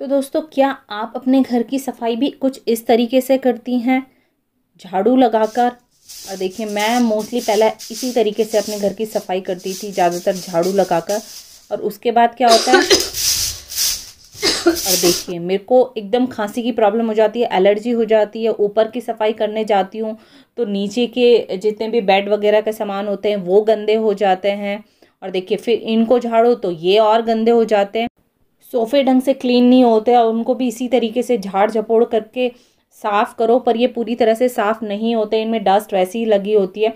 तो दोस्तों क्या आप अपने घर की सफाई भी कुछ इस तरीके से करती हैं झाड़ू लगाकर और देखिए मैं मोस्टली पहले इसी तरीके से अपने घर की सफाई करती थी ज़्यादातर झाड़ू लगाकर और उसके बाद क्या होता है और देखिए मेरे को एकदम खांसी की प्रॉब्लम हो जाती है एलर्जी हो जाती है ऊपर की सफाई करने जाती हूँ तो नीचे के जितने भी बेड वगैरह के सामान होते हैं वो गंदे हो जाते हैं और देखिए फिर इनको झाड़ो तो ये और गंदे हो जाते हैं सोफ़े ढंग से क्लीन नहीं होते और उनको भी इसी तरीके से झाड़ झपोड़ करके साफ़ करो पर ये पूरी तरह से साफ़ नहीं होते इनमें डस्ट वैसी ही लगी होती है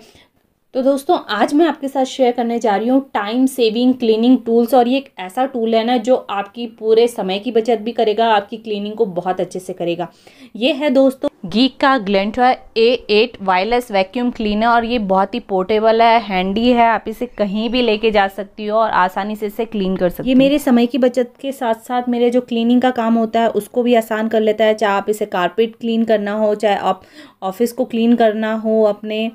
तो दोस्तों आज मैं आपके साथ शेयर करने जा रही हूँ टाइम सेविंग क्लीनिंग टूल्स और ये एक ऐसा टूल है ना जो आपकी पूरे समय की बचत भी करेगा आपकी क्लीनिंग को बहुत अच्छे से करेगा ये है दोस्तों गीक का Glentra A eight wireless vacuum cleaner और ये बहुत ही पोर्टेबल है हैंडी है आप इसे कहीं भी लेके जा सकती हो और आसानी से इसे क्लीन कर सकती हो ये मेरे समय की बचत के साथ साथ मेरे जो क्लीनिंग का काम होता है उसको भी आसान कर लेता है चाहे आप इसे कारपेट क्लीन करना हो चाहे आप ऑफिस को क्लीन करना हो अपने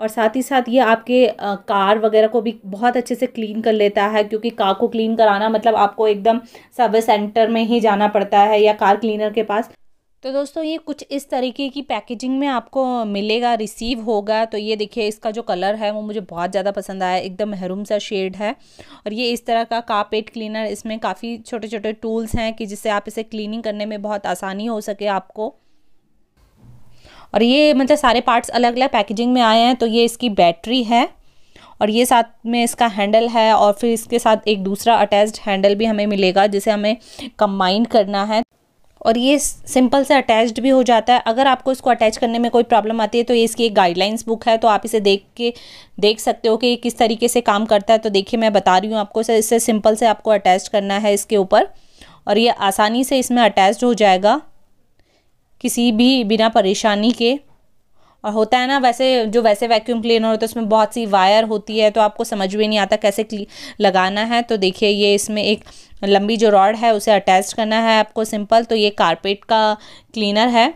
और साथ ही साथ ये आपके कार वगैरह को भी बहुत अच्छे से क्लीन कर लेता है क्योंकि कार को क्लीन कराना मतलब आपको एकदम सर्विस सेंटर में ही जाना पड़ता है या कार क्लीनर के पास तो दोस्तों ये कुछ इस तरीके की पैकेजिंग में आपको मिलेगा रिसीव होगा तो ये देखिए इसका जो कलर है वो मुझे बहुत ज़्यादा पसंद आया एकदम महरूम सा शेड है और ये इस तरह का कारपेट क्लीनर इसमें काफ़ी छोटे छोटे टूल्स हैं कि जिससे आप इसे क्लीनिंग करने में बहुत आसानी हो सके आपको और ये मतलब सारे पार्ट्स अलग अलग पैकेजिंग में आए हैं तो ये इसकी बैटरी है और ये साथ में इसका हैंडल है और फिर इसके साथ एक दूसरा अटैच्ड हैंडल भी हमें मिलेगा जिसे हमें कम्बाइंड करना है और ये सिंपल से अटैच्ड भी हो जाता है अगर आपको इसको अटैच करने में कोई प्रॉब्लम आती है तो ये इसकी एक गाइडलाइंस बुक है तो आप इसे देख के देख सकते हो कि ये किस तरीके से काम करता है तो देखिए मैं बता रही हूँ आपको इसे इससे सिंपल से आपको अटैच करना है इसके ऊपर और ये आसानी से इसमें अटैच हो जाएगा किसी भी बिना परेशानी के और होता है ना वैसे जो वैसे वैक्यूम क्लीनर होता है उसमें बहुत सी वायर होती है तो आपको समझ में नहीं आता कैसे लगाना है तो देखिए ये इसमें एक लंबी जो रॉड है उसे अटैच करना है आपको सिंपल तो ये कारपेट का क्लीनर है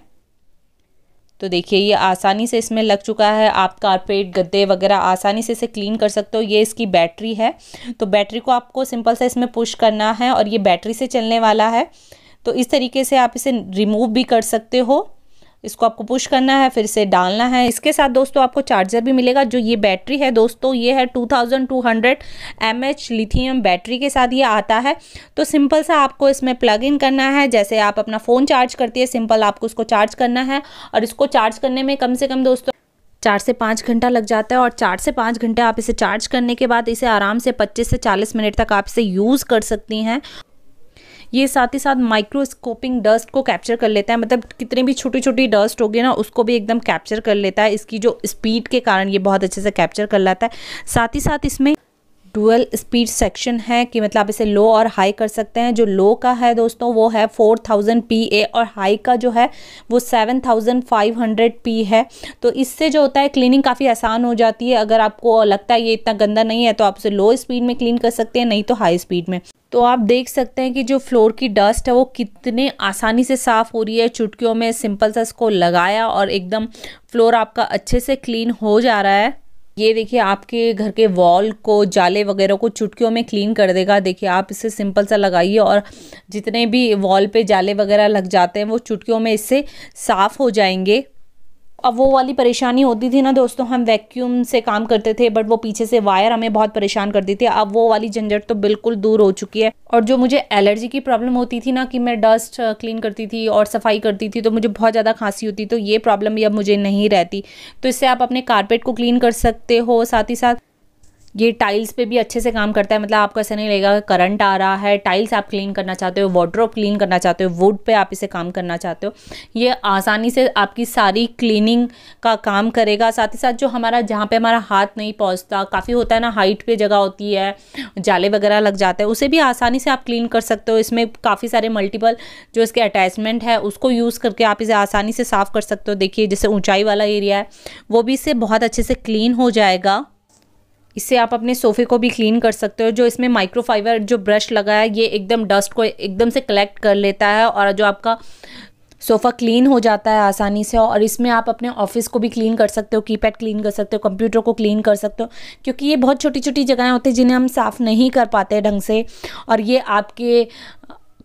तो देखिए ये आसानी से इसमें लग चुका है आप कारपेट गद्दे वगैरह आसानी से इसे क्लीन कर सकते हो ये इसकी बैटरी है तो बैटरी को आपको सिंपल से इसमें पुश करना है और ये बैटरी से चलने वाला है तो इस तरीके से आप इसे रिमूव भी कर सकते हो इसको आपको पुश करना है फिर इसे डालना है इसके साथ दोस्तों आपको चार्जर भी मिलेगा जो ये बैटरी है दोस्तों ये है 2200 mAh लिथियम बैटरी के साथ ये आता है तो सिंपल सा आपको इसमें प्लग इन करना है जैसे आप अपना फ़ोन चार्ज करती है सिंपल आपको इसको चार्ज करना है और इसको चार्ज करने में कम से कम दोस्तों चार से पाँच घंटा लग जाता है और चार से पाँच घंटे आप इसे चार्ज करने के बाद इसे आराम से पच्चीस से चालीस मिनट तक आप इसे यूज़ कर सकती हैं ये साथ ही साथ माइक्रोस्कोपिंग डस्ट को कैप्चर कर लेता है मतलब कितने भी छोटी छोटी डस्ट होगी ना उसको भी एकदम कैप्चर कर लेता है इसकी जो स्पीड के कारण ये बहुत अच्छे से कैप्चर कर लेता है साथ ही साथ इसमें डुअल स्पीड सेक्शन है कि मतलब आप इसे लो और हाई कर सकते हैं जो लो का है दोस्तों वो है 4000 पीए और हाई का जो है वो 7500 पी है तो इससे जो होता है क्लीनिंग काफ़ी आसान हो जाती है अगर आपको लगता है ये इतना गंदा नहीं है तो आप इसे लो स्पीड में क्लीन कर सकते हैं नहीं तो हाई स्पीड में तो आप देख सकते हैं कि जो फ्लोर की डस्ट है वो कितने आसानी से साफ़ हो रही है चुटकियों में सिंपल सा इसको लगाया और एकदम फ्लोर आपका अच्छे से क्लीन हो जा रहा है ये देखिए आपके घर के वॉल को जाले वगैरह को चुटकियों में क्लीन कर देगा देखिए आप इसे सिंपल सा लगाइए और जितने भी वॉल पे जाले वगैरह लग जाते हैं वो चुटकियों में इससे साफ़ हो जाएंगे अब वो वाली परेशानी होती थी ना दोस्तों हम वैक्यूम से काम करते थे बट वो पीछे से वायर हमें बहुत परेशान करती थी अब वो वाली झंझट तो बिल्कुल दूर हो चुकी है और जो मुझे एलर्जी की प्रॉब्लम होती थी ना कि मैं डस्ट क्लीन uh, करती थी और सफाई करती थी तो मुझे बहुत ज़्यादा खांसी होती तो ये प्रॉब्लम भी अब मुझे नहीं रहती तो इससे आप अपने कारपेट को क्लीन कर सकते हो साथ ही साथ ये टाइल्स पे भी अच्छे से काम करता है मतलब आपको ऐसा नहीं लगेगा करंट आ रहा है टाइल्स आप क्लीन करना चाहते हो वार्ड्रोप क्लीन करना चाहते हो वुड पे आप इसे काम करना चाहते हो ये आसानी से आपकी सारी क्लीनिंग का काम करेगा साथ ही साथ जो हमारा जहाँ पे हमारा हाथ नहीं पहुँचता काफ़ी होता है ना हाइट पर जगह होती है जाले वगैरह लग जाते हैं उसे भी आसानी से आप क्लीन कर सकते हो इसमें काफ़ी सारे मल्टीपल जो इसके अटैचमेंट है उसको यूज़ करके आप इसे आसानी से साफ़ कर सकते हो देखिए जैसे ऊँचाई वाला एरिया है वो भी इससे बहुत अच्छे से क्लीन हो जाएगा इससे आप अपने सोफ़े को भी क्लीन कर सकते हो जो इसमें माइक्रोफाइबर जो ब्रश लगा है ये एकदम डस्ट को एकदम से कलेक्ट कर लेता है और जो आपका सोफ़ा क्लीन हो जाता है आसानी से और इसमें आप अपने ऑफिस को भी क्लीन कर सकते हो कीपैड क्लीन कर सकते हो कंप्यूटर को क्लीन कर सकते हो क्योंकि ये बहुत छोटी छोटी जगहें होती हैं जिन्हें हम साफ़ नहीं कर पाते ढंग से और ये आपके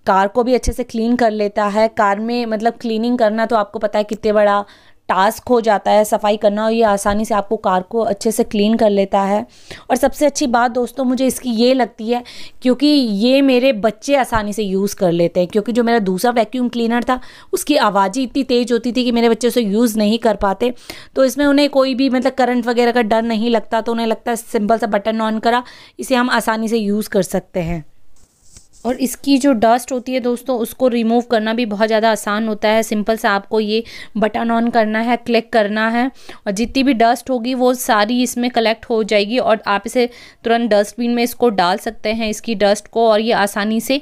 कार को भी अच्छे से क्लीन कर लेता है कार में मतलब क्लीनिंग करना तो आपको पता है कितने बड़ा टास्क हो जाता है सफाई करना और ये आसानी से आपको कार को अच्छे से क्लीन कर लेता है और सबसे अच्छी बात दोस्तों मुझे इसकी ये लगती है क्योंकि ये मेरे बच्चे आसानी से यूज़ कर लेते हैं क्योंकि जो मेरा दूसरा वैक्यूम क्लीनर था उसकी आवाज़ ही इतनी तेज़ होती थी कि मेरे बच्चे उसे यूज़ नहीं कर पाते तो इसमें उन्हें कोई भी मतलब करंट वगैरह का डर नहीं लगता तो उन्हें लगता है सिंपल सा बटन ऑन करा इसे हम आसानी से यूज़ कर सकते हैं और इसकी जो डस्ट होती है दोस्तों उसको रिमूव करना भी बहुत ज़्यादा आसान होता है सिंपल सा आपको ये बटन ऑन करना है क्लिक करना है और जितनी भी डस्ट होगी वो सारी इसमें कलेक्ट हो जाएगी और आप इसे तुरंत डस्टबिन में इसको डाल सकते हैं इसकी डस्ट को और ये आसानी से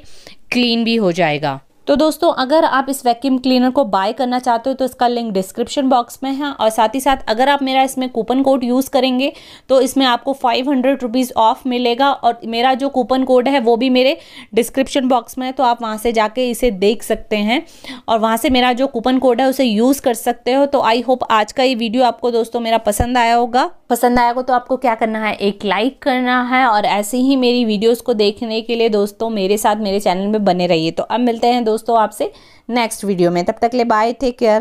क्लीन भी हो जाएगा तो दोस्तों अगर आप इस वैक्यूम क्लीनर को बाय करना चाहते हो तो इसका लिंक डिस्क्रिप्शन बॉक्स में है और साथ ही साथ अगर आप मेरा इसमें कूपन कोड यूज़ करेंगे तो इसमें आपको फाइव हंड्रेड रुपीज़ ऑफ मिलेगा और मेरा जो कूपन कोड है वो भी मेरे डिस्क्रिप्शन बॉक्स में है तो आप वहाँ से जाके इसे देख सकते हैं और वहाँ से मेरा जो कूपन कोड है उसे यूज़ कर सकते हो तो आई होप आज का ये वीडियो आपको दोस्तों मेरा पसंद आया होगा पसंद आया हो तो आपको क्या करना है एक लाइक करना है और ऐसे ही मेरी वीडियोस को देखने के लिए दोस्तों मेरे साथ मेरे चैनल में बने रहिए तो अब मिलते हैं दोस्तों आपसे नेक्स्ट वीडियो में तब तक ले बाय टेक केयर